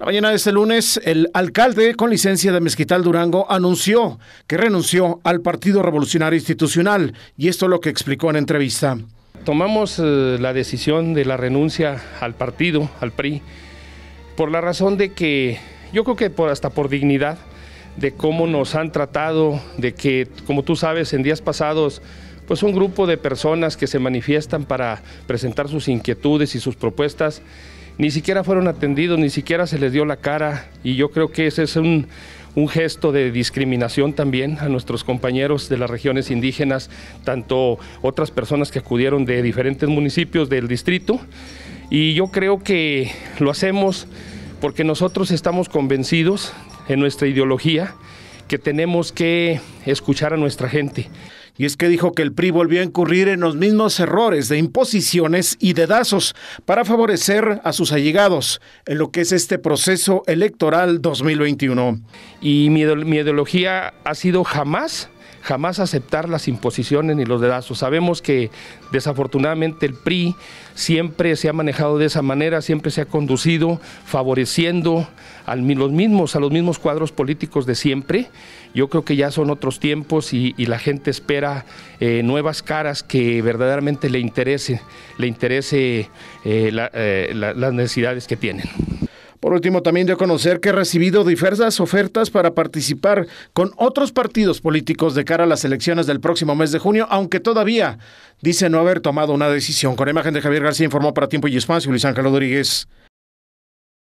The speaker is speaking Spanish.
La mañana de este lunes, el alcalde con licencia de Mezquital Durango anunció que renunció al Partido Revolucionario Institucional y esto es lo que explicó en entrevista. Tomamos eh, la decisión de la renuncia al partido, al PRI, por la razón de que yo creo que hasta por dignidad de cómo nos han tratado, de que, como tú sabes, en días pasados pues un grupo de personas que se manifiestan para presentar sus inquietudes y sus propuestas ni siquiera fueron atendidos, ni siquiera se les dio la cara y yo creo que ese es un, gesto de discriminación también a nuestros compañeros de las regiones indígenas, tanto otras personas que acudieron de diferentes municipios del distrito. Y yo creo que lo hacemos porque nosotros estamos convencidos en nuestra ideología que tenemos que escuchar a nuestra gente. Y es que dijo que el PRI volvió a incurrir en los mismos errores de imposiciones y dedazos para favorecer a sus allegados en lo que es este proceso electoral 2021. Y mi, mi ideología ha sido jamás jamás aceptar las imposiciones ni los dedazos. Sabemos que desafortunadamente el PRI siempre se ha manejado de esa manera, siempre se ha conducido favoreciendo a los mismos, a los mismos cuadros políticos de siempre. Yo creo que ya son otros tiempos y, la gente espera eh, nuevas caras que verdaderamente le interese, le interese eh, eh, las necesidades que tienen. Por último, también dio a conocer que ha recibido diversas ofertas para participar con otros partidos políticos de cara a las elecciones del próximo mes de junio, aunque todavía dice no haber tomado una decisión. Con la imagen de Javier García informó para Tiempo y Espacio Luis Ángel Rodríguez.